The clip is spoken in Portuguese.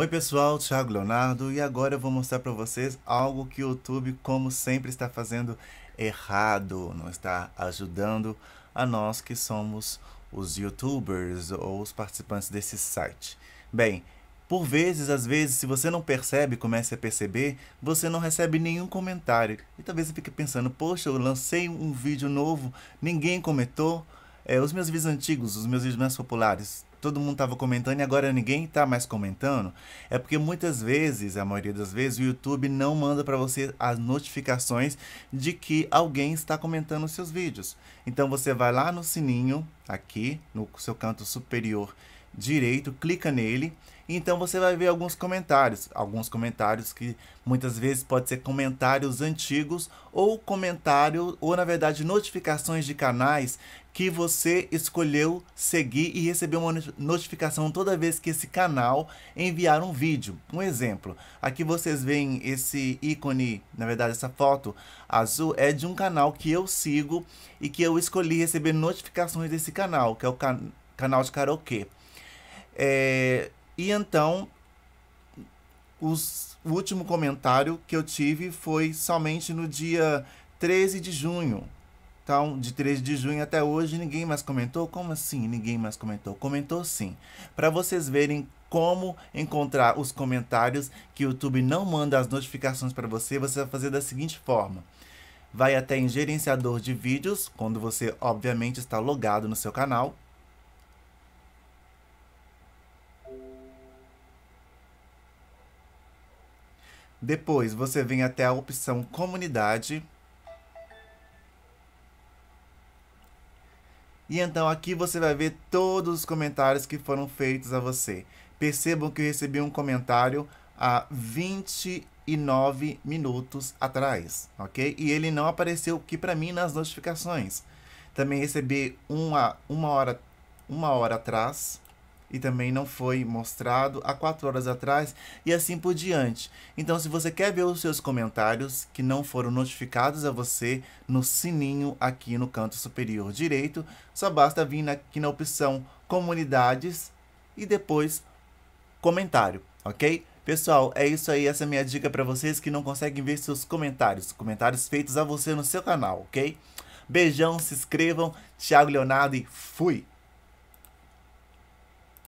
Oi pessoal, Thiago Leonardo e agora eu vou mostrar para vocês algo que o YouTube, como sempre, está fazendo errado, não está ajudando a nós que somos os YouTubers ou os participantes desse site. Bem, por vezes, às vezes, se você não percebe, comece a perceber, você não recebe nenhum comentário. E talvez você fique pensando, poxa, eu lancei um vídeo novo, ninguém comentou, é, os meus vídeos antigos, os meus vídeos mais populares, todo mundo estava comentando e agora ninguém está mais comentando, é porque muitas vezes, a maioria das vezes, o YouTube não manda para você as notificações de que alguém está comentando os seus vídeos. Então você vai lá no sininho, aqui no seu canto superior direito, clica nele e então você vai ver alguns comentários, alguns comentários que muitas vezes pode ser comentários antigos ou comentário ou na verdade notificações de canais que você escolheu seguir e receber uma notificação toda vez que esse canal enviar um vídeo. Um exemplo, aqui vocês veem esse ícone, na verdade essa foto azul é de um canal que eu sigo e que eu escolhi receber notificações desse canal, que é o can canal de karaokê. É, e então, os, o último comentário que eu tive foi somente no dia 13 de junho, então, de 13 de junho até hoje, ninguém mais comentou? Como assim ninguém mais comentou? Comentou sim. Para vocês verem como encontrar os comentários que o YouTube não manda as notificações para você, você vai fazer da seguinte forma. Vai até em gerenciador de vídeos, quando você obviamente está logado no seu canal. Depois você vem até a opção comunidade. E então aqui você vai ver todos os comentários que foram feitos a você. Percebam que eu recebi um comentário há 29 minutos atrás, ok? E ele não apareceu aqui para mim nas notificações. Também recebi uma, uma, hora, uma hora atrás e também não foi mostrado há quatro horas atrás e assim por diante. Então, se você quer ver os seus comentários que não foram notificados a você no sininho aqui no canto superior direito, só basta vir aqui na opção Comunidades e depois Comentário, ok? Pessoal, é isso aí, essa é a minha dica para vocês que não conseguem ver seus comentários, comentários feitos a você no seu canal, ok? Beijão, se inscrevam, Thiago Leonardo e fui!